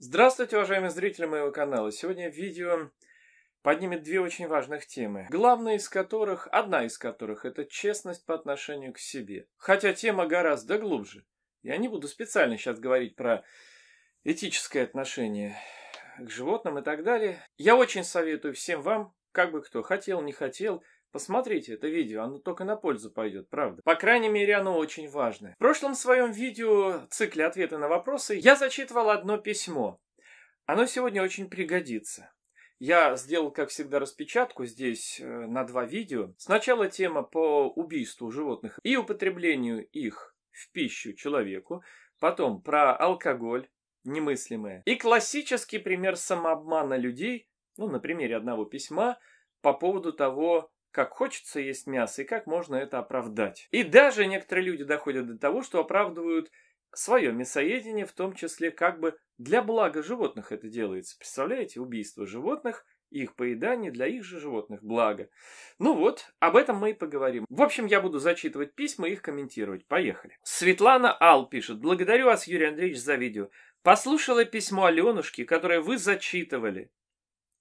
Здравствуйте, уважаемые зрители моего канала! Сегодня видео поднимет две очень важных темы, главная из которых, одна из которых, это честность по отношению к себе. Хотя тема гораздо глубже. Я не буду специально сейчас говорить про этическое отношение к животным и так далее. Я очень советую всем вам, как бы кто хотел, не хотел, Посмотрите это видео, оно только на пользу пойдет, правда. По крайней мере, оно очень важное. В прошлом своем видео, цикле ответы на вопросы, я зачитывал одно письмо. Оно сегодня очень пригодится. Я сделал, как всегда, распечатку здесь э, на два видео. Сначала тема по убийству животных и употреблению их в пищу человеку. Потом про алкоголь, немыслимое. И классический пример самообмана людей, ну, на примере одного письма, по поводу того, как хочется есть мясо и как можно это оправдать. И даже некоторые люди доходят до того, что оправдывают свое мясоедение, в том числе как бы для блага животных это делается. Представляете, убийство животных их поедание для их же животных благо. Ну вот, об этом мы и поговорим. В общем, я буду зачитывать письма и их комментировать. Поехали. Светлана Ал пишет. Благодарю вас, Юрий Андреевич, за видео. Послушала письмо Аленушки, которое вы зачитывали.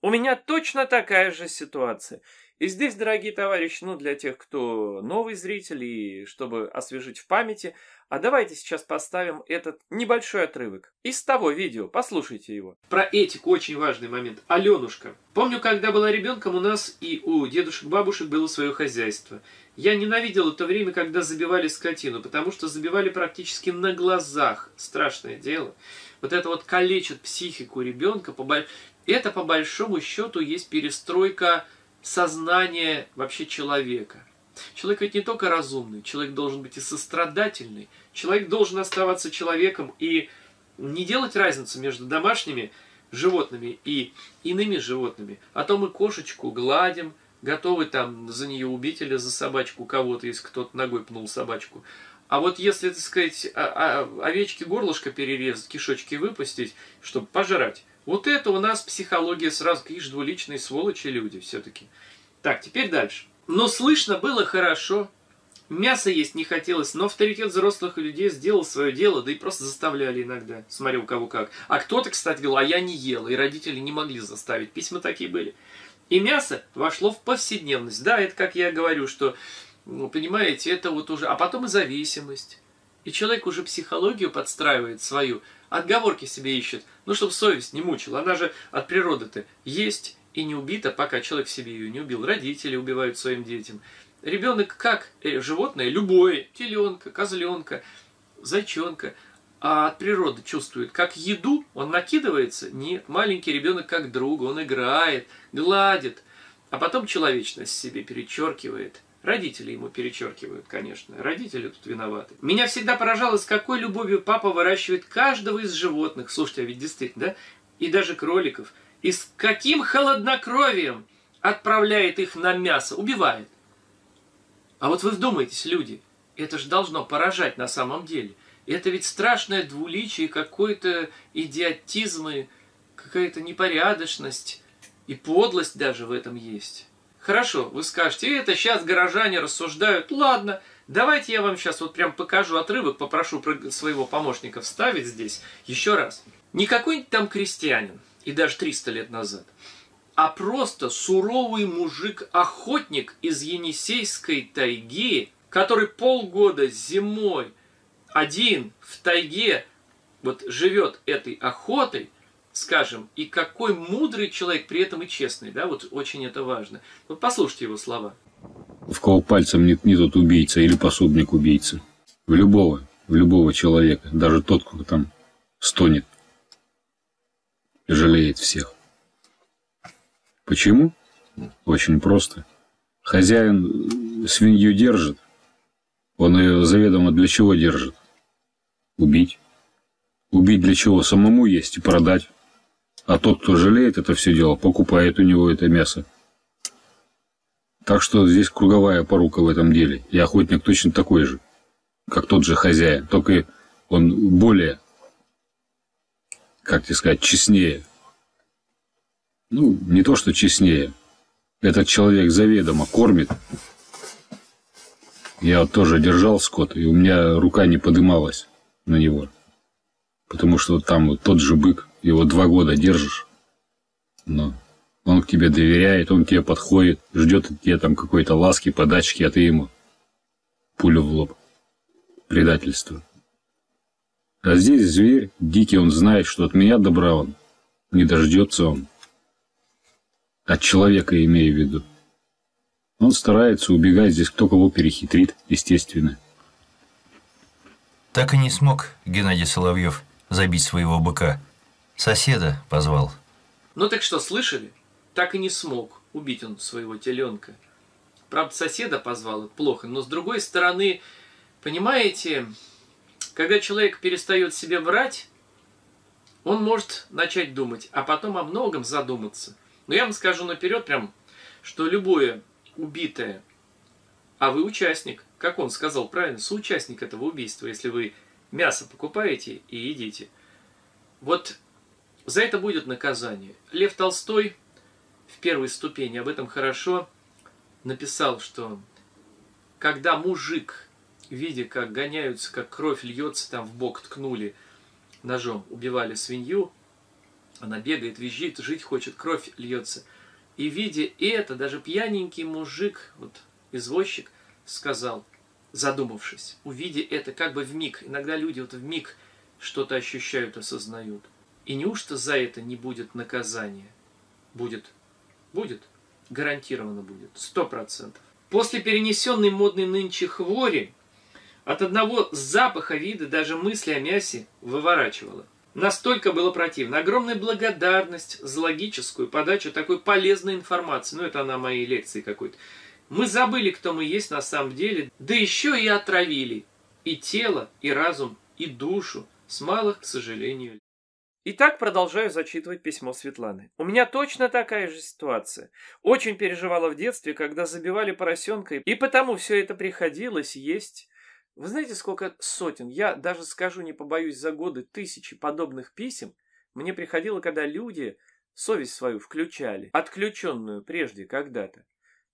У меня точно такая же ситуация. И здесь, дорогие товарищи, ну для тех, кто новый зритель и чтобы освежить в памяти, а давайте сейчас поставим этот небольшой отрывок из того видео, послушайте его. Про этику очень важный момент. Аленушка. Помню, когда была ребенком, у нас и у дедушек-бабушек было свое хозяйство. Я ненавидел это время, когда забивали скотину, потому что забивали практически на глазах. Страшное дело. Вот это вот калечит психику ребенка. Побо... Это по большому счету есть перестройка сознания вообще человека. Человек ведь не только разумный, человек должен быть и сострадательный. Человек должен оставаться человеком и не делать разницу между домашними животными и иными животными. А то мы кошечку гладим, готовы там за нее убить или за собачку кого-то, если кто-то ногой пнул собачку. А вот если, так сказать, овечки горлышко перерезать, кишочки выпустить, чтобы пожрать, вот это у нас психология сразу, какие же двуличные сволочи люди все-таки. Так, теперь дальше. Но слышно было хорошо, мясо есть не хотелось, но авторитет взрослых людей сделал свое дело, да и просто заставляли иногда, смотря у кого как. А кто-то, кстати, говорил, а я не ел и родители не могли заставить, письма такие были. И мясо вошло в повседневность. Да, это как я говорю, что, ну, понимаете, это вот уже... А потом и зависимость. И человек уже психологию подстраивает свою – Отговорки себе ищет, ну, чтобы совесть не мучила. Она же от природы-то есть и не убита, пока человек себе ее не убил. Родители убивают своим детям. Ребенок как э, животное, любое, теленка, козленка, зайчонка, а от природы чувствует, как еду, он накидывается, не маленький ребенок как друг, он играет, гладит, а потом человечность себе перечеркивает – Родители ему перечеркивают, конечно. Родители тут виноваты. Меня всегда поражало, с какой любовью папа выращивает каждого из животных. Слушайте, а ведь действительно, да? И даже кроликов. И с каким холоднокровием отправляет их на мясо, убивает. А вот вы вдумайтесь, люди, это же должно поражать на самом деле. Это ведь страшное двуличие, какой-то идиотизм и какая-то непорядочность. И подлость даже в этом есть. Хорошо, вы скажете, это сейчас горожане рассуждают. Ладно, давайте я вам сейчас вот прям покажу отрывок, попрошу своего помощника вставить здесь еще раз. Не какой-нибудь там крестьянин, и даже 300 лет назад, а просто суровый мужик-охотник из Енисейской тайги, который полгода зимой один в тайге вот живет этой охотой, скажем, и какой мудрый человек, при этом и честный, да, вот очень это важно. Вот послушайте его слова. В кого пальцем нет ни тот убийца или пособник убийцы. В любого, в любого человека, даже тот, кто там стонет, жалеет всех. Почему? Очень просто. Хозяин свинью держит, он ее заведомо для чего держит? Убить. Убить для чего? Самому есть и продать. А тот, кто жалеет это все дело, покупает у него это мясо. Так что здесь круговая порука в этом деле. И охотник точно такой же, как тот же хозяин. Только он более, как тебе сказать, честнее. Ну, не то, что честнее. Этот человек заведомо кормит. Я вот тоже держал скот, и у меня рука не подымалась на него. Потому что там вот тот же бык, его два года держишь, но он к тебе доверяет, он к тебе подходит, ждет от тебя там какой-то ласки, подачки, а ты ему пулю в лоб. Предательство. А здесь зверь, дикий, он знает, что от меня добра он, не дождется он. От человека имею в виду. Он старается убегать здесь, кто кого перехитрит, естественно. Так и не смог Геннадий Соловьев забить своего быка. Соседа позвал. Ну так что, слышали? Так и не смог убить он своего теленка. Правда, соседа позвал, это плохо. Но с другой стороны, понимаете, когда человек перестает себе врать, он может начать думать, а потом о многом задуматься. Но я вам скажу наперед прям, что любое убитое, а вы участник, как он сказал правильно, соучастник этого убийства, если вы мясо покупаете и едите. Вот за это будет наказание. Лев Толстой в первой ступени об этом хорошо написал, что когда мужик, видя, как гоняются, как кровь льется, там в бок ткнули ножом, убивали свинью, она бегает, визжит, жить хочет, кровь льется. И видя это, даже пьяненький мужик, вот извозчик, сказал, задумавшись, увидя это как бы в миг, иногда люди вот в миг что-то ощущают, осознают – и неужто за это не будет наказания? Будет. Будет. Гарантированно будет. Сто процентов. После перенесенной модной нынче хвори, от одного запаха вида даже мысли о мясе выворачивало. Настолько было противно. Огромная благодарность за логическую подачу такой полезной информации. Ну, это она моей лекции какой-то. Мы забыли, кто мы есть на самом деле, да еще и отравили и тело, и разум, и душу с малых, к сожалению, Итак, продолжаю зачитывать письмо Светланы. У меня точно такая же ситуация. Очень переживала в детстве, когда забивали поросенка, и потому все это приходилось есть. Вы знаете, сколько сотен, я даже скажу, не побоюсь, за годы тысячи подобных писем мне приходило, когда люди совесть свою включали, отключенную прежде когда-то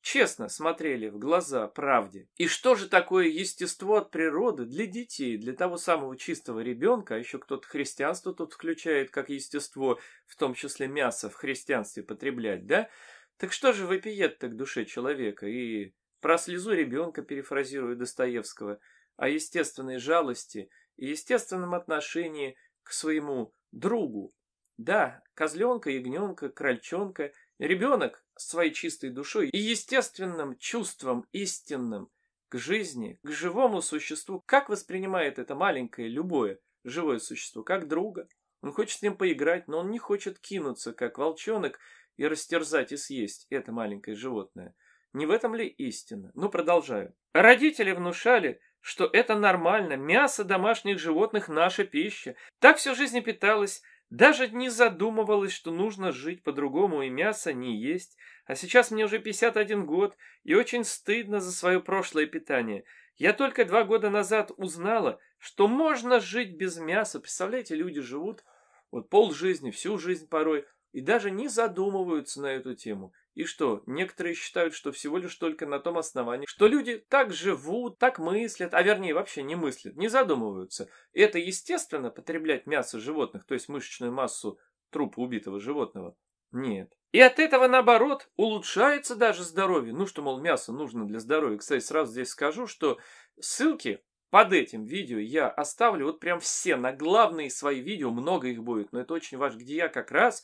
честно смотрели в глаза правде. И что же такое естество от природы для детей, для того самого чистого ребенка, а еще кто-то христианство тут включает как естество, в том числе мясо в христианстве потреблять, да? Так что же вопиет так душе человека? И про слезу ребенка, перефразирую Достоевского, о естественной жалости и естественном отношении к своему другу. Да, козленка, ягненка, крольчонка – Ребенок своей чистой душой и естественным чувством истинным к жизни, к живому существу, как воспринимает это маленькое, любое живое существо, как друга. Он хочет с ним поиграть, но он не хочет кинуться, как волчонок, и растерзать и съесть это маленькое животное. Не в этом ли истина? Ну, продолжаю. Родители внушали, что это нормально, мясо домашних животных – наша пища. Так всю жизнь и питалась даже не задумывалась, что нужно жить по-другому и мясо не есть. А сейчас мне уже 51 год, и очень стыдно за свое прошлое питание. Я только два года назад узнала, что можно жить без мяса. Представляете, люди живут вот полжизни, всю жизнь порой, и даже не задумываются на эту тему. И что, некоторые считают, что всего лишь только на том основании, что люди так живут, так мыслят, а вернее вообще не мыслят, не задумываются. И это естественно, потреблять мясо животных, то есть мышечную массу трупа убитого животного? Нет. И от этого, наоборот, улучшается даже здоровье. Ну что, мол, мясо нужно для здоровья. Кстати, сразу здесь скажу, что ссылки под этим видео я оставлю вот прям все на главные свои видео, много их будет, но это очень важно, где я как раз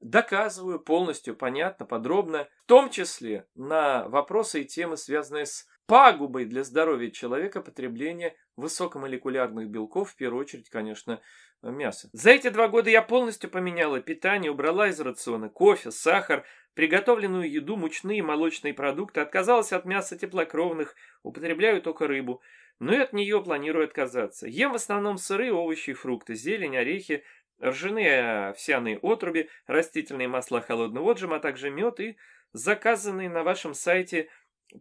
Доказываю полностью, понятно, подробно, в том числе на вопросы и темы, связанные с пагубой для здоровья человека потребление высокомолекулярных белков, в первую очередь, конечно, мяса. За эти два года я полностью поменяла питание, убрала из рациона кофе, сахар, приготовленную еду, мучные и молочные продукты, отказалась от мяса теплокровных, употребляю только рыбу, но и от нее планирую отказаться. Ем в основном сыры, овощи и фрукты, зелень, орехи, ржаные э, овсяные отруби, растительные масла холодного отжима, а также мед и заказанные на вашем сайте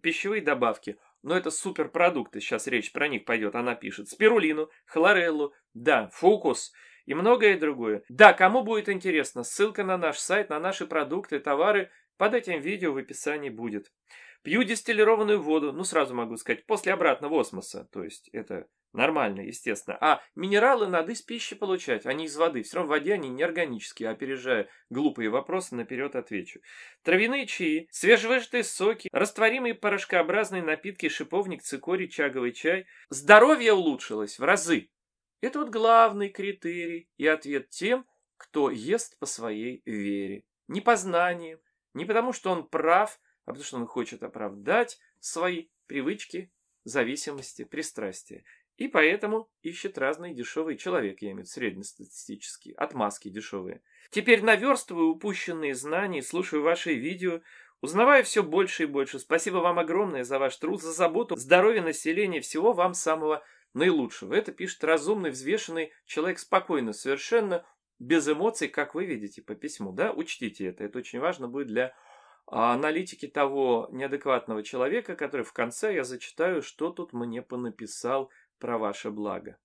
пищевые добавки. Но это суперпродукты, сейчас речь про них пойдет, она пишет. Спирулину, хлореллу, да, фокус и многое другое. Да, кому будет интересно, ссылка на наш сайт, на наши продукты, товары под этим видео в описании будет. Пью дистиллированную воду, ну сразу могу сказать, после обратного осмоса, то есть это нормально, естественно. А минералы надо из пищи получать, а не из воды. Все равно в воде они неорганические, опережая глупые вопросы, наперед отвечу. Травяные чаи, свежевыжатые соки, растворимые порошкообразные напитки, шиповник, цикорий, чаговый чай. Здоровье улучшилось в разы. Это вот главный критерий и ответ тем, кто ест по своей вере. Не по знаниям, не потому, что он прав, а потому что он хочет оправдать свои привычки, зависимости, пристрастия. И поэтому ищет разные дешевые человек, я имею в виду среднестатистические, отмазки дешевые. Теперь наверстываю упущенные знания, слушаю ваши видео, узнавая все больше и больше. Спасибо вам огромное за ваш труд, за заботу, здоровье населения, всего вам самого наилучшего. Это пишет разумный, взвешенный человек спокойно, совершенно без эмоций, как вы видите по письму. Да? Учтите это, это очень важно будет для а, аналитики того неадекватного человека, который в конце я зачитаю, что тут мне понаписал про ваше благо.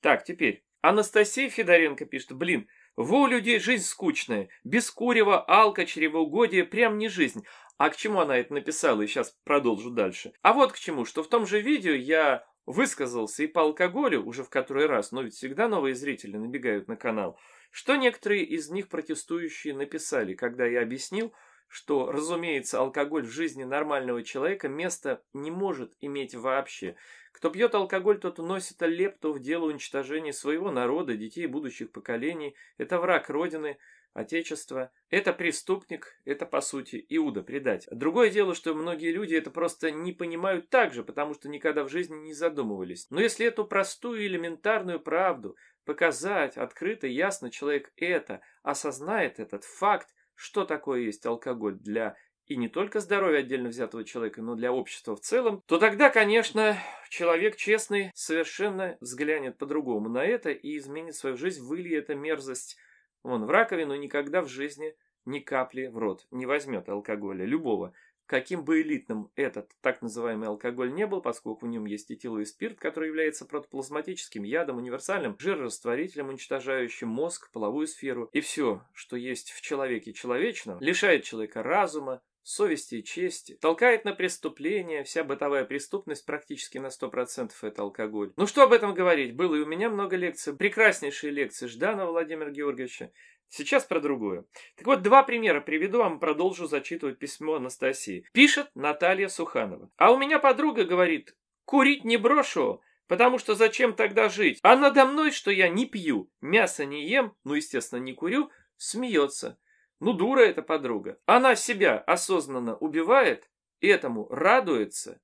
Так, теперь. Анастасия Федоренко пишет, блин, во у людей жизнь скучная, без курева, алка, чревоугодия, прям не жизнь. А к чему она это написала, и сейчас продолжу дальше. А вот к чему, что в том же видео я высказался и по алкоголю, уже в который раз, но ведь всегда новые зрители набегают на канал, что некоторые из них протестующие написали, когда я объяснил, что, разумеется, алкоголь в жизни нормального человека места не может иметь вообще. Кто пьет алкоголь, тот уносит лепту в дело уничтожения своего народа, детей будущих поколений. Это враг Родины, Отечества. Это преступник, это, по сути, Иуда, предатель. Другое дело, что многие люди это просто не понимают так же, потому что никогда в жизни не задумывались. Но если эту простую элементарную правду показать открыто, ясно, человек это осознает этот факт, что такое есть алкоголь для и не только здоровья отдельно взятого человека, но для общества в целом, то тогда, конечно, человек честный совершенно взглянет по-другому на это и изменит свою жизнь, выльет эту мерзость вон в раковину, никогда в жизни ни капли в рот не возьмет алкоголя любого, Каким бы элитным этот так называемый алкоголь не был, поскольку в нем есть этиловый спирт, который является протоплазматическим ядом, универсальным жирорастворителем, уничтожающим мозг, половую сферу и все, что есть в человеке человечном, лишает человека разума, совести и чести, толкает на преступление, вся бытовая преступность практически на 100% это алкоголь. Ну что об этом говорить, было и у меня много лекций, прекраснейшие лекции Ждана Владимира Георгиевича, Сейчас про другую. Так вот, два примера приведу, вам, продолжу зачитывать письмо Анастасии. Пишет Наталья Суханова. А у меня подруга говорит, курить не брошу, потому что зачем тогда жить? А надо мной, что я не пью, мясо не ем, ну, естественно, не курю, смеется. Ну, дура эта подруга. Она себя осознанно убивает, этому радуется.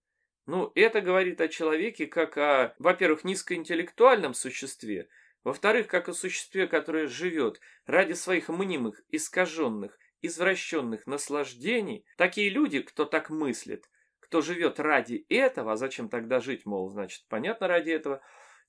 Ну, это говорит о человеке как о, во-первых, низкоинтеллектуальном существе, во-вторых, как о существе, которое живет ради своих мнимых, искаженных, извращенных наслаждений, такие люди, кто так мыслит, кто живет ради этого, а зачем тогда жить, мол, значит, понятно ради этого,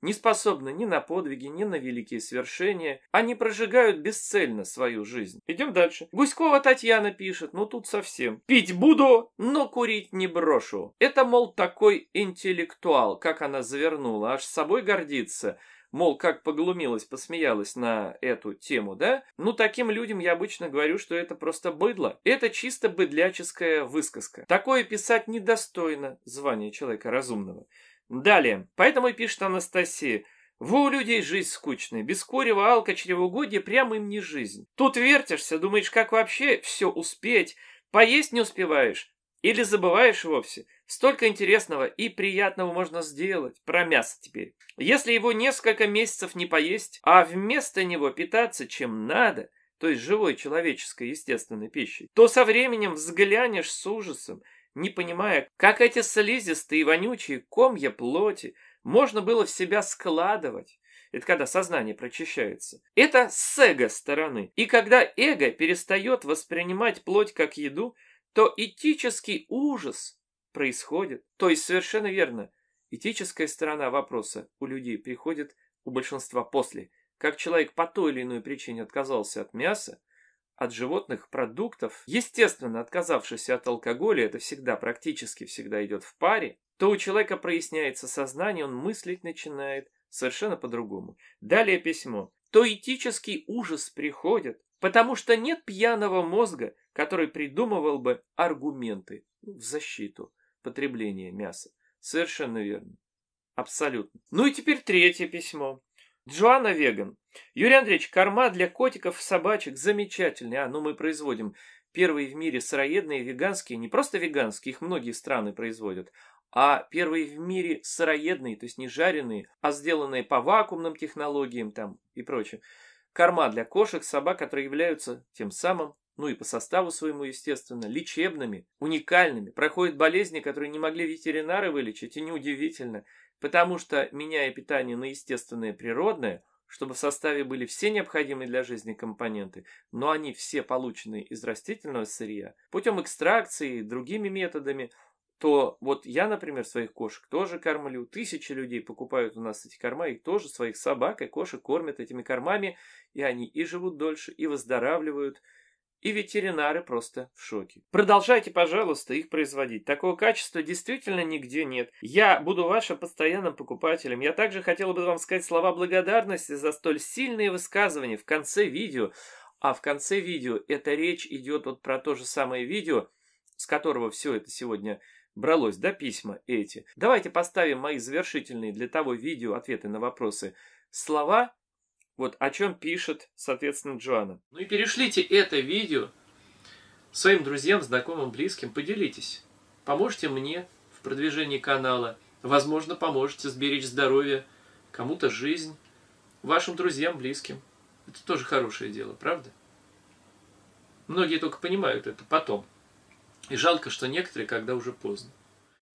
не способны ни на подвиги, ни на великие свершения. Они а прожигают бесцельно свою жизнь. Идем дальше. Гуськова Татьяна пишет, ну тут совсем. «Пить буду, но курить не брошу». Это, мол, такой интеллектуал, как она завернула, аж с собой гордится – мол, как поглумилась, посмеялась на эту тему, да? Ну, таким людям я обычно говорю, что это просто быдло. Это чисто быдляческая высказка. Такое писать недостойно звания человека разумного. Далее. Поэтому и пишет Анастасия. Во, у людей жизнь скучная. Без курева, алка, чревоугодия прямо им не жизнь. Тут вертишься, думаешь, как вообще все успеть. Поесть не успеваешь. Или забываешь вовсе. Столько интересного и приятного можно сделать. Про мясо теперь. Если его несколько месяцев не поесть, а вместо него питаться чем надо, то есть живой человеческой естественной пищей, то со временем взглянешь с ужасом, не понимая, как эти слизистые вонючие комья плоти можно было в себя складывать. Это когда сознание прочищается. Это с эго стороны. И когда эго перестает воспринимать плоть как еду, то этический ужас происходит. То есть совершенно верно, этическая сторона вопроса у людей приходит у большинства после. Как человек по той или иной причине отказался от мяса, от животных продуктов, естественно, отказавшись от алкоголя, это всегда практически всегда идет в паре, то у человека проясняется сознание, он мыслить начинает совершенно по-другому. Далее письмо. То этический ужас приходит, потому что нет пьяного мозга, который придумывал бы аргументы в защиту потребления мяса. Совершенно верно. Абсолютно. Ну и теперь третье письмо. Джоанна Веган. Юрий Андреевич, корма для котиков и собачек замечательный. А, ну мы производим первые в мире сыроедные веганские, не просто веганские, их многие страны производят, а первые в мире сыроедные, то есть не жареные, а сделанные по вакуумным технологиям там и прочее. Корма для кошек, собак, которые являются тем самым ну и по составу своему, естественно, лечебными, уникальными. Проходят болезни, которые не могли ветеринары вылечить, и неудивительно, потому что, меняя питание на естественное природное, чтобы в составе были все необходимые для жизни компоненты, но они все получены из растительного сырья, путем экстракции, другими методами, то вот я, например, своих кошек тоже кормлю. Тысячи людей покупают у нас эти корма, и тоже своих собак и кошек кормят этими кормами, и они и живут дольше, и выздоравливают, и ветеринары просто в шоке. Продолжайте, пожалуйста, их производить. Такого качества действительно нигде нет. Я буду вашим постоянным покупателем. Я также хотела бы вам сказать слова благодарности за столь сильные высказывания в конце видео. А в конце видео эта речь идет вот про то же самое видео, с которого все это сегодня бралось, да, письма эти. Давайте поставим мои завершительные для того видео ответы на вопросы слова вот о чем пишет, соответственно, Джоанна. Ну и перешлите это видео своим друзьям, знакомым, близким. Поделитесь. Поможете мне в продвижении канала. Возможно, поможете сберечь здоровье, кому-то жизнь, вашим друзьям, близким. Это тоже хорошее дело, правда? Многие только понимают это потом. И жалко, что некоторые, когда уже поздно.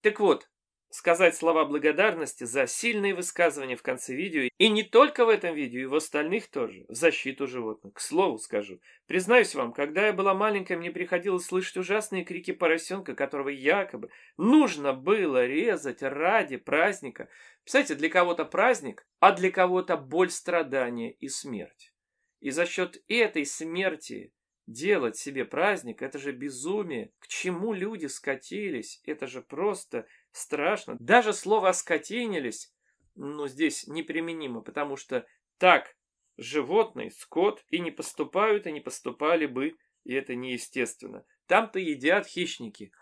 Так вот, сказать слова благодарности за сильные высказывания в конце видео, и не только в этом видео, и в остальных тоже, в защиту животных. К слову скажу, признаюсь вам, когда я была маленькая, мне приходилось слышать ужасные крики поросенка, которого якобы нужно было резать ради праздника. Кстати, для кого-то праздник, а для кого-то боль, страдания и смерть. И за счет этой смерти Делать себе праздник – это же безумие. К чему люди скатились? Это же просто страшно. Даже слово «скотинились» ну, здесь неприменимо, потому что так животные, скот и не поступают, и не поступали бы, и это неестественно. Там-то едят хищники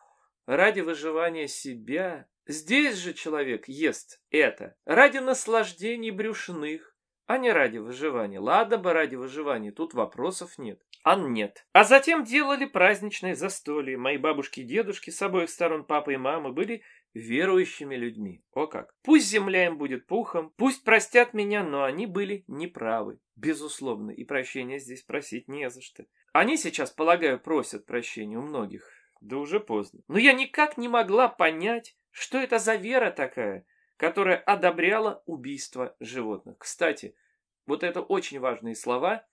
ради выживания себя. Здесь же человек ест это ради наслаждений брюшных, а не ради выживания. Ладно бы ради выживания, тут вопросов нет. А нет. А затем делали праздничное застолье. Мои бабушки и дедушки с обоих сторон папа и мама были верующими людьми. О как! Пусть земля им будет пухом, пусть простят меня, но они были неправы. Безусловно, и прощения здесь просить не за что. Они сейчас, полагаю, просят прощения у многих. Да уже поздно. Но я никак не могла понять, что это за вера такая, которая одобряла убийство животных. Кстати, вот это очень важные слова,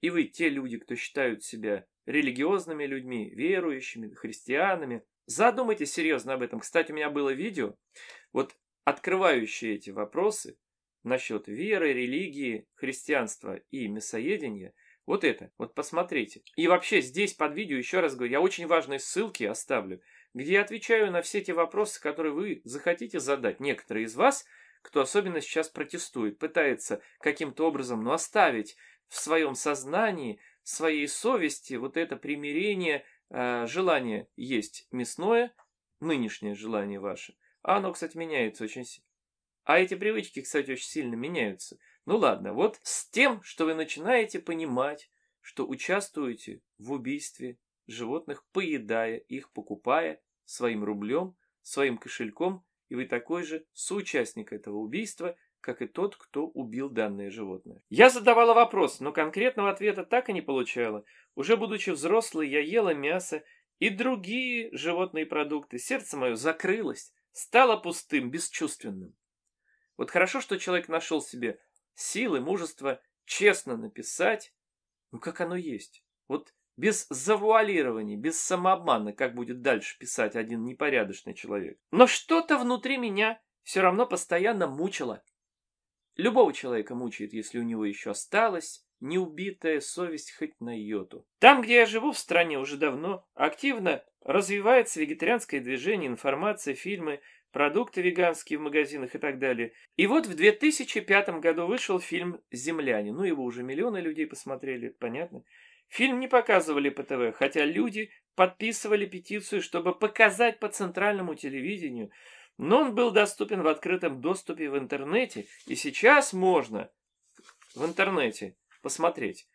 и вы, те люди, кто считают себя религиозными людьми, верующими, христианами, задумайтесь серьезно об этом. Кстати, у меня было видео, вот открывающее эти вопросы насчет веры, религии, христианства и мясоедения – вот это, вот посмотрите. И вообще здесь под видео, еще раз говорю, я очень важные ссылки оставлю где я отвечаю на все те вопросы, которые вы захотите задать. Некоторые из вас, кто особенно сейчас протестует, пытается каким-то образом, ну, оставить в своем сознании, в своей совести вот это примирение, э, желание есть мясное, нынешнее желание ваше. А оно, кстати, меняется очень сильно. А эти привычки, кстати, очень сильно меняются. Ну ладно, вот с тем, что вы начинаете понимать, что участвуете в убийстве животных, поедая их, покупая своим рублем, своим кошельком, и вы такой же соучастник этого убийства, как и тот, кто убил данное животное. Я задавала вопрос, но конкретного ответа так и не получала. Уже будучи взрослой, я ела мясо и другие животные продукты. Сердце мое закрылось, стало пустым, бесчувственным. Вот хорошо, что человек нашел себе силы, мужество честно написать, ну как оно есть. Вот без завуалирования, без самообмана, как будет дальше писать один непорядочный человек. Но что-то внутри меня все равно постоянно мучило. Любого человека мучает, если у него еще осталась неубитая совесть хоть на йоту. Там, где я живу, в стране уже давно, активно развивается вегетарианское движение, информация, фильмы, продукты веганские в магазинах и так далее. И вот в 2005 году вышел фильм «Земляне». Ну, его уже миллионы людей посмотрели, понятно. Фильм не показывали по ТВ, хотя люди подписывали петицию, чтобы показать по центральному телевидению, но он был доступен в открытом доступе в интернете, и сейчас можно в интернете посмотреть.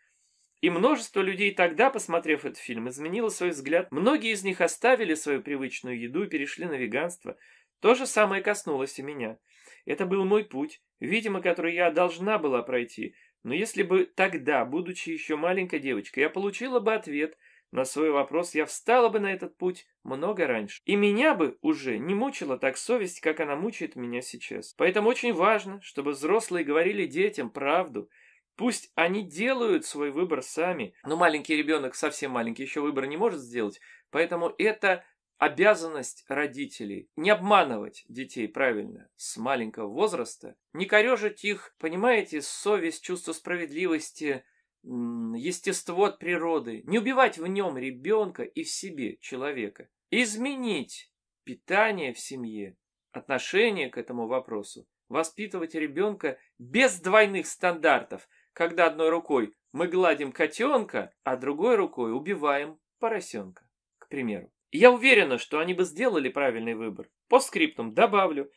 И множество людей тогда, посмотрев этот фильм, изменило свой взгляд. Многие из них оставили свою привычную еду и перешли на веганство. То же самое коснулось и меня. Это был мой путь, видимо, который я должна была пройти – но если бы тогда, будучи еще маленькой девочкой, я получила бы ответ на свой вопрос, я встала бы на этот путь много раньше. И меня бы уже не мучила так совесть, как она мучает меня сейчас. Поэтому очень важно, чтобы взрослые говорили детям правду, Пусть они делают свой выбор сами, но маленький ребенок, совсем маленький, еще выбор не может сделать, поэтому это Обязанность родителей не обманывать детей правильно с маленького возраста, не корежить их, понимаете, совесть, чувство справедливости, естество от природы, не убивать в нем ребенка и в себе человека, изменить питание в семье, отношение к этому вопросу, воспитывать ребенка без двойных стандартов, когда одной рукой мы гладим котенка, а другой рукой убиваем поросенка, к примеру. Я уверена, что они бы сделали правильный выбор. По скриптам добавлю.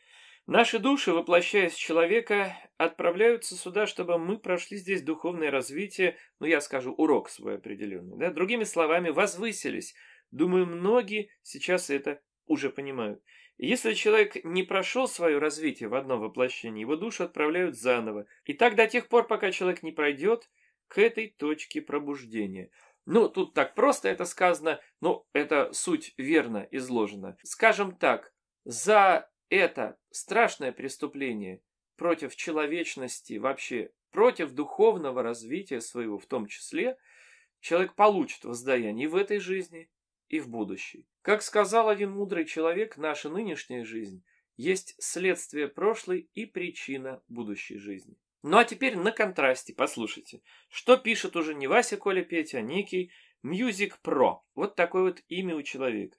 Наши души, воплощаясь в человека, отправляются сюда, чтобы мы прошли здесь духовное развитие, ну я скажу, урок свой определенный. Да? Другими словами, возвысились. Думаю, многие сейчас это уже понимают. Если человек не прошел свое развитие в одном воплощении, его душу отправляют заново. И так до тех пор, пока человек не пройдет к этой точке пробуждения – ну, тут так просто это сказано, но эта суть верно изложена. Скажем так, за это страшное преступление против человечности, вообще против духовного развития своего в том числе, человек получит воздаяние в этой жизни, и в будущей. Как сказал один мудрый человек, наша нынешняя жизнь есть следствие прошлой и причина будущей жизни. Ну а теперь на контрасте послушайте, что пишет уже не Вася Коля Петя, а некий Music Pro. Вот такое вот имя у человека.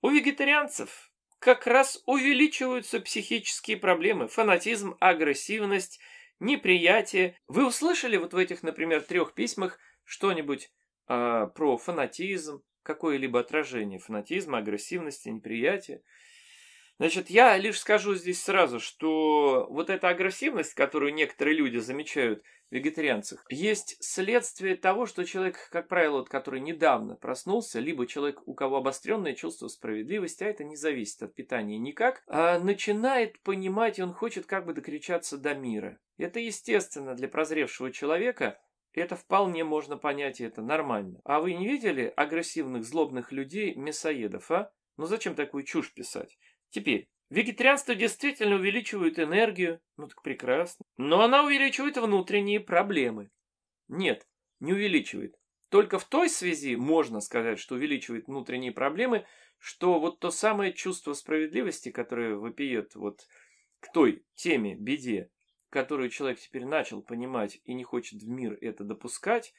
У вегетарианцев как раз увеличиваются психические проблемы, фанатизм, агрессивность, неприятие. Вы услышали вот в этих, например, трех письмах что-нибудь э, про фанатизм, какое-либо отражение фанатизма, агрессивности, неприятия? Значит, я лишь скажу здесь сразу, что вот эта агрессивность, которую некоторые люди замечают в вегетарианцах, есть следствие того, что человек, как правило, вот, который недавно проснулся, либо человек, у кого обостренное чувство справедливости, а это не зависит от питания никак, а начинает понимать, и он хочет как бы докричаться до мира. Это естественно для прозревшего человека, это вполне можно понять, и это нормально. А вы не видели агрессивных, злобных людей, мясоедов, а? Ну зачем такую чушь писать? Теперь, вегетарианство действительно увеличивает энергию, ну так прекрасно, но она увеличивает внутренние проблемы. Нет, не увеличивает. Только в той связи можно сказать, что увеличивает внутренние проблемы, что вот то самое чувство справедливости, которое вопиет вот к той теме, беде, которую человек теперь начал понимать и не хочет в мир это допускать,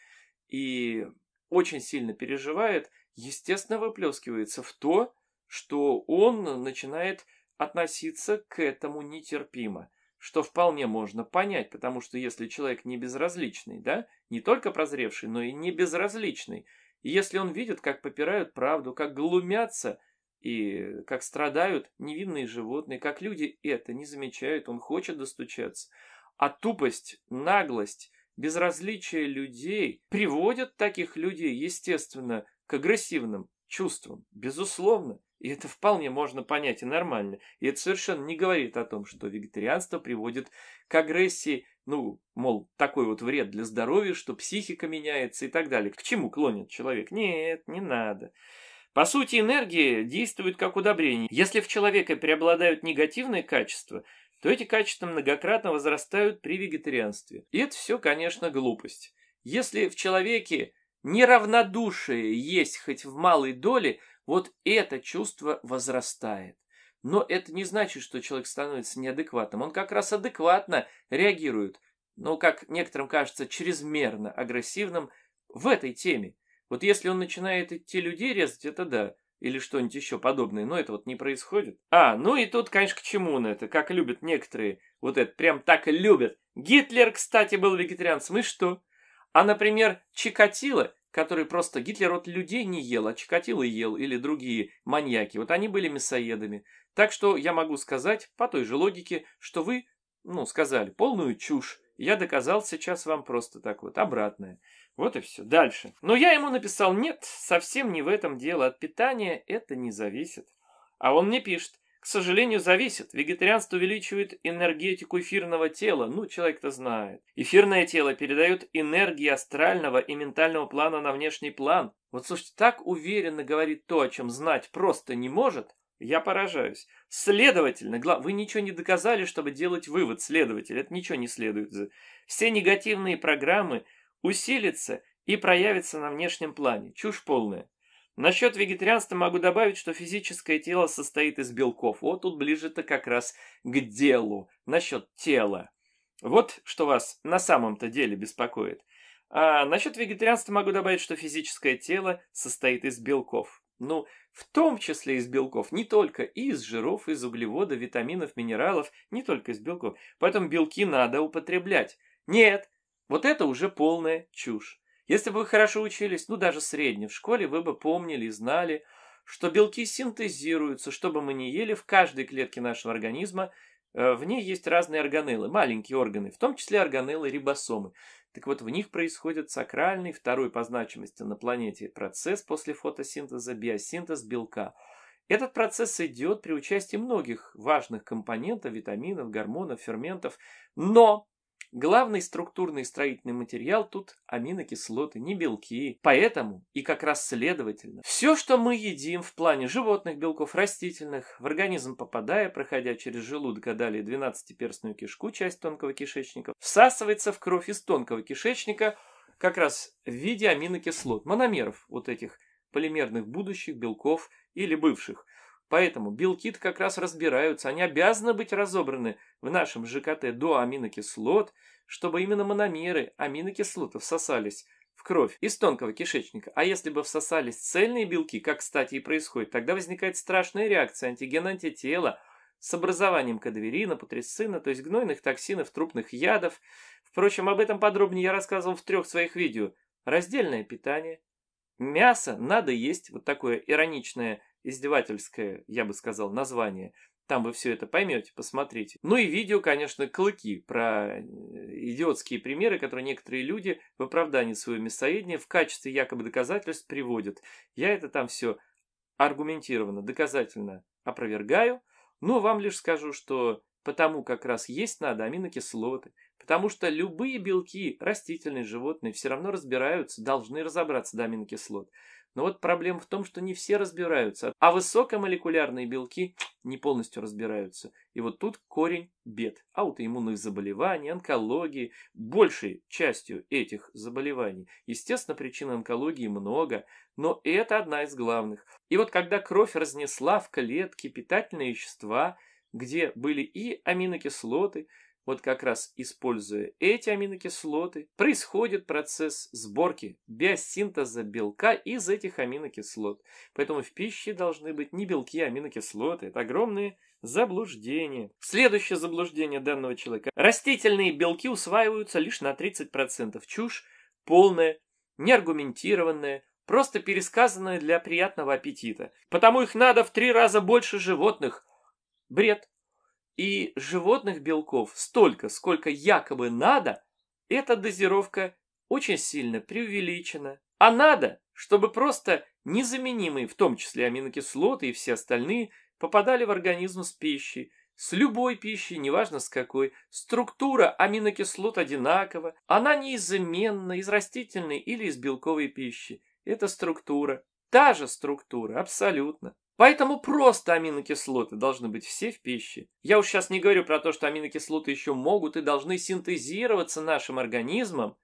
и очень сильно переживает, естественно, выплескивается в то, что он начинает относиться к этому нетерпимо, что вполне можно понять, потому что если человек не безразличный, да, не только прозревший, но и не безразличный, и если он видит, как попирают правду, как глумятся и как страдают невинные животные, как люди это не замечают, он хочет достучаться. А тупость, наглость, безразличие людей приводят таких людей, естественно, к агрессивным чувствам, безусловно. И это вполне можно понять и нормально. И это совершенно не говорит о том, что вегетарианство приводит к агрессии, ну, мол, такой вот вред для здоровья, что психика меняется и так далее. К чему клонит человек? Нет, не надо. По сути, энергия действует как удобрение. Если в человеке преобладают негативные качества, то эти качества многократно возрастают при вегетарианстве. И это все, конечно, глупость. Если в человеке неравнодушие есть хоть в малой доле, вот это чувство возрастает. Но это не значит, что человек становится неадекватным. Он как раз адекватно реагирует, но, как некоторым кажется, чрезмерно агрессивным в этой теме. Вот если он начинает идти людей резать, это да. Или что-нибудь еще подобное, но это вот не происходит. А, ну и тут, конечно, к чему на это, как любят некоторые, вот это прям так и любят. Гитлер, кстати, был вегетарианцем, и что? А, например, Чикатило – который просто... Гитлер вот людей не ел, а Чикатило ел или другие маньяки. Вот они были мясоедами. Так что я могу сказать по той же логике, что вы, ну, сказали полную чушь. Я доказал сейчас вам просто так вот обратное. Вот и все. Дальше. Но я ему написал, нет, совсем не в этом дело. От питания это не зависит. А он мне пишет, к сожалению, зависит. Вегетарианство увеличивает энергетику эфирного тела, ну, человек-то знает. Эфирное тело передает энергии астрального и ментального плана на внешний план. Вот слушайте, так уверенно говорит то, о чем знать просто не может, я поражаюсь. Следовательно, гла... вы ничего не доказали, чтобы делать вывод, следователь. Это ничего не следует. Все негативные программы усилятся и проявятся на внешнем плане. Чушь полная. Насчет вегетарианства могу добавить, что физическое тело состоит из белков. Вот тут ближе-то как раз к делу, насчет тела. Вот что вас на самом-то деле беспокоит. А насчет вегетарианства могу добавить, что физическое тело состоит из белков. Ну, в том числе из белков, не только и из жиров, из углеводов, витаминов, минералов, не только из белков. Поэтому белки надо употреблять. Нет, вот это уже полная чушь. Если бы вы хорошо учились, ну даже средне в школе, вы бы помнили и знали, что белки синтезируются, чтобы мы не ели, в каждой клетке нашего организма э, в ней есть разные органеллы, маленькие органы, в том числе органеллы рибосомы. Так вот, в них происходит сакральный, второй по значимости на планете, процесс после фотосинтеза, биосинтез белка. Этот процесс идет при участии многих важных компонентов, витаминов, гормонов, ферментов, но Главный структурный строительный материал тут аминокислоты, не белки. Поэтому и как раз следовательно, все, что мы едим в плане животных белков, растительных, в организм попадая, проходя через желудок, а далее 12 кишку, часть тонкого кишечника, всасывается в кровь из тонкого кишечника как раз в виде аминокислот, мономеров вот этих полимерных будущих белков или бывших. Поэтому белки-то как раз разбираются, они обязаны быть разобраны в нашем ЖКТ до аминокислот, чтобы именно мономеры аминокислоты всосались в кровь из тонкого кишечника. А если бы всосались цельные белки, как, кстати, и происходит, тогда возникает страшная реакция антиген-антитела с образованием кадверина, патрицина, то есть гнойных токсинов, трупных ядов. Впрочем, об этом подробнее я рассказывал в трех своих видео. Раздельное питание. Мясо надо есть, вот такое ироничное издевательское, я бы сказал, название. Там вы все это поймете, посмотрите. Ну и видео, конечно, клыки про э, идиотские примеры, которые некоторые люди в оправдании своего мясоедения в качестве якобы доказательств приводят. Я это там все аргументированно, доказательно опровергаю, но вам лишь скажу, что потому как раз есть надо аминокислоты, потому что любые белки, растительные, животные, все равно разбираются, должны разобраться до аминокислот. Но вот проблема в том, что не все разбираются, а высокомолекулярные белки не полностью разбираются. И вот тут корень бед аутоиммунных заболеваний, онкологии, большей частью этих заболеваний. Естественно, причин онкологии много, но это одна из главных. И вот когда кровь разнесла в клетки питательные вещества, где были и аминокислоты, вот как раз используя эти аминокислоты, происходит процесс сборки биосинтеза белка из этих аминокислот. Поэтому в пище должны быть не белки, а аминокислоты. Это огромные заблуждение. Следующее заблуждение данного человека. Растительные белки усваиваются лишь на 30%. Чушь полная, неаргументированная, просто пересказанная для приятного аппетита. Потому их надо в три раза больше животных. Бред и животных белков столько, сколько якобы надо, эта дозировка очень сильно преувеличена. А надо, чтобы просто незаменимые, в том числе аминокислоты и все остальные, попадали в организм с пищей, с любой пищей, неважно с какой, структура аминокислот одинакова, она неизменна из растительной или из белковой пищи. Это структура, та же структура, абсолютно. Поэтому просто аминокислоты должны быть все в пище. Я уж сейчас не говорю про то, что аминокислоты еще могут и должны синтезироваться нашим организмом,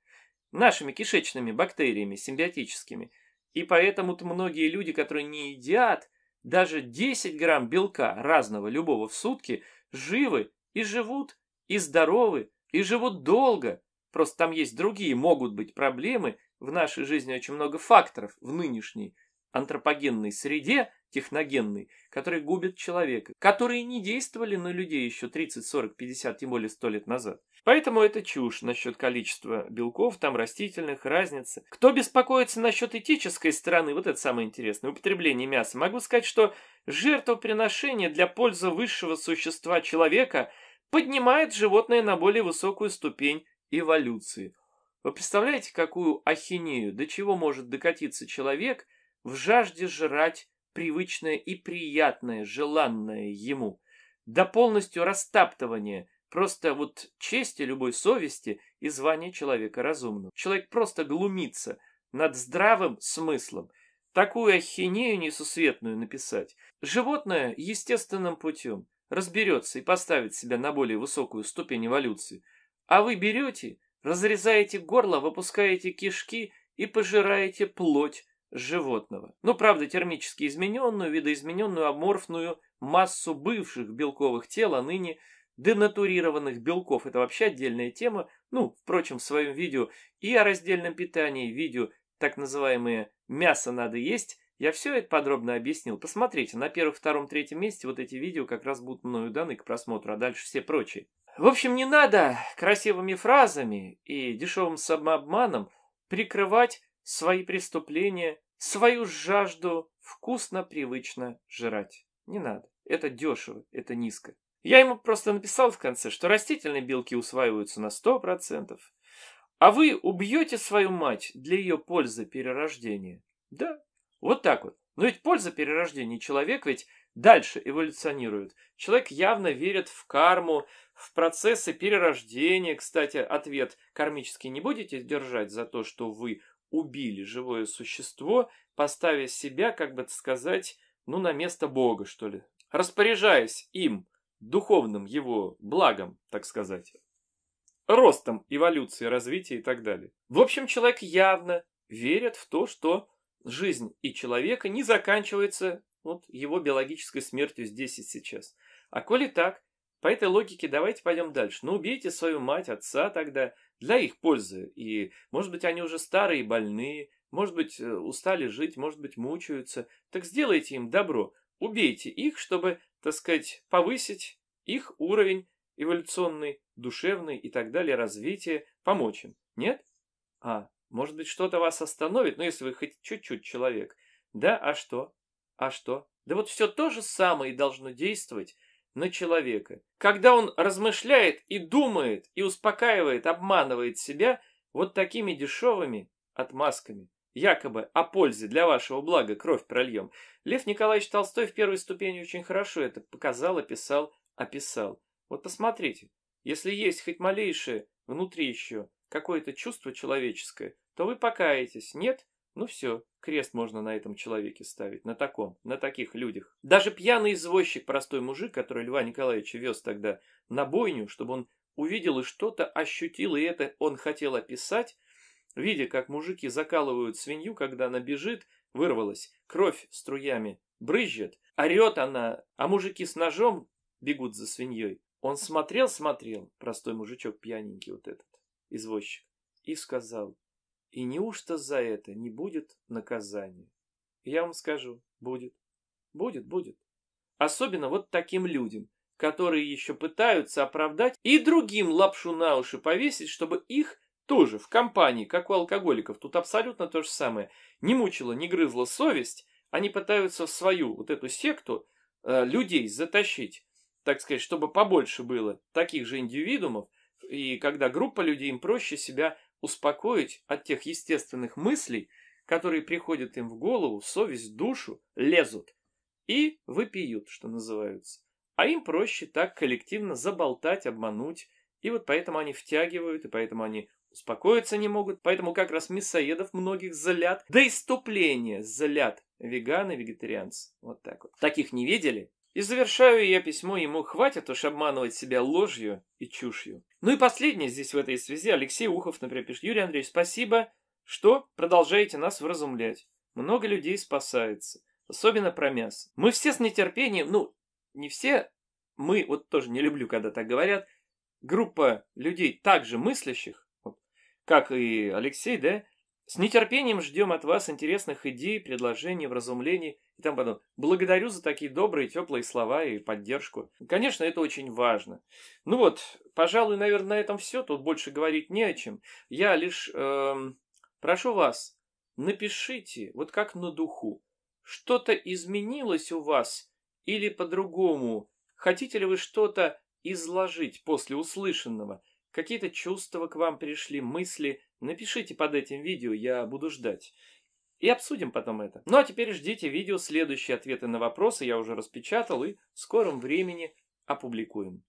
нашими кишечными бактериями симбиотическими. И поэтому-то многие люди, которые не едят даже 10 грамм белка разного любого в сутки, живы и живут, и здоровы, и живут долго. Просто там есть другие, могут быть проблемы. В нашей жизни очень много факторов в нынешней антропогенной среде, техногенный, которые губят человека, которые не действовали на людей еще 30, 40, 50, тем более 100 лет назад. Поэтому это чушь насчет количества белков, там растительных, разницы. Кто беспокоится насчет этической стороны, вот это самое интересное, употребление мяса, могу сказать, что жертвоприношение для пользы высшего существа человека поднимает животное на более высокую ступень эволюции. Вы представляете, какую ахинею, до чего может докатиться человек в жажде жрать привычное и приятное, желанное ему, до полностью растаптывания просто вот чести, любой совести и звания человека разумного. Человек просто глумится над здравым смыслом. Такую ахинею несусветную написать. Животное естественным путем разберется и поставит себя на более высокую ступень эволюции. А вы берете, разрезаете горло, выпускаете кишки и пожираете плоть, животного. Ну, правда, термически измененную, видоизмененную аморфную массу бывших белковых тел, а ныне денатурированных белков. Это вообще отдельная тема. Ну, впрочем, в своем видео и о раздельном питании, видео так называемое «мясо надо есть», я все это подробно объяснил. Посмотрите, на первом, втором, третьем месте вот эти видео как раз будут мною даны к просмотру, а дальше все прочие. В общем, не надо красивыми фразами и дешевым самообманом прикрывать свои преступления, свою жажду вкусно привычно жрать. Не надо. Это дешево, это низко. Я ему просто написал в конце, что растительные белки усваиваются на 100%, а вы убьете свою мать для ее пользы перерождения. Да, вот так вот. Но ведь польза перерождения человек ведь дальше эволюционирует. Человек явно верит в карму, в процессы перерождения. Кстати, ответ кармический не будете держать за то, что вы убили живое существо, поставив себя, как бы сказать, ну, на место Бога, что ли, распоряжаясь им, духовным его благом, так сказать, ростом эволюции, развития и так далее. В общем, человек явно верит в то, что жизнь и человека не заканчивается вот его биологической смертью здесь и сейчас. А коли так, по этой логике давайте пойдем дальше. Ну, убейте свою мать, отца тогда, для их пользы. И, может быть, они уже старые и больные, может быть, э, устали жить, может быть, мучаются. Так сделайте им добро, убейте их, чтобы, так сказать, повысить их уровень эволюционный, душевный и так далее, развитие, помочь им. Нет? А, может быть, что-то вас остановит, ну, если вы хоть чуть-чуть человек. Да, а что? А что? Да вот все то же самое и должно действовать на человека. Когда он размышляет и думает, и успокаивает, обманывает себя вот такими дешевыми отмазками, якобы о пользе для вашего блага кровь прольем. Лев Николаевич Толстой в первой ступени очень хорошо это показал, описал, описал. Вот посмотрите, если есть хоть малейшее внутри еще какое-то чувство человеческое, то вы покаетесь. Нет, ну все, крест можно на этом человеке ставить, на таком, на таких людях. Даже пьяный извозчик, простой мужик, который Льва Николаевича вез тогда на бойню, чтобы он увидел и что-то ощутил, и это он хотел описать, видя, как мужики закалывают свинью, когда она бежит, вырвалась, кровь струями брызжет, орет она, а мужики с ножом бегут за свиньей. Он смотрел, смотрел, простой мужичок пьяненький вот этот, извозчик, и сказал, и неужто за это не будет наказания? Я вам скажу, будет. Будет, будет. Особенно вот таким людям, которые еще пытаются оправдать и другим лапшу на уши повесить, чтобы их тоже в компании, как у алкоголиков, тут абсолютно то же самое, не мучила, не грызла совесть, они пытаются в свою вот эту секту э, людей затащить, так сказать, чтобы побольше было таких же индивидуумов, и когда группа людей, им проще себя успокоить от тех естественных мыслей, которые приходят им в голову, совесть, душу, лезут и выпьют, что называются. А им проще так коллективно заболтать, обмануть, и вот поэтому они втягивают, и поэтому они успокоиться не могут, поэтому как раз мясоедов многих залят, до иступления, стопление залят веганы, вегетарианцы. Вот так вот. Таких не видели? И завершаю я письмо ему, хватит уж обманывать себя ложью и чушью. Ну и последнее здесь в этой связи, Алексей Ухов, например, пишет, Юрий Андреевич, спасибо, что продолжаете нас вразумлять. Много людей спасается, особенно про мясо. Мы все с нетерпением, ну, не все, мы, вот тоже не люблю, когда так говорят, группа людей также мыслящих, как и Алексей, да, с нетерпением ждем от вас интересных идей, предложений, вразумлений и тому подобное. Благодарю за такие добрые, теплые слова и поддержку. Конечно, это очень важно. Ну вот, пожалуй, наверное, на этом все. Тут больше говорить не о чем. Я лишь э, прошу вас, напишите, вот как на духу, что-то изменилось у вас или по-другому? Хотите ли вы что-то изложить после услышанного? Какие-то чувства к вам пришли, мысли – Напишите под этим видео, я буду ждать. И обсудим потом это. Ну а теперь ждите видео, следующие ответы на вопросы я уже распечатал и в скором времени опубликуем.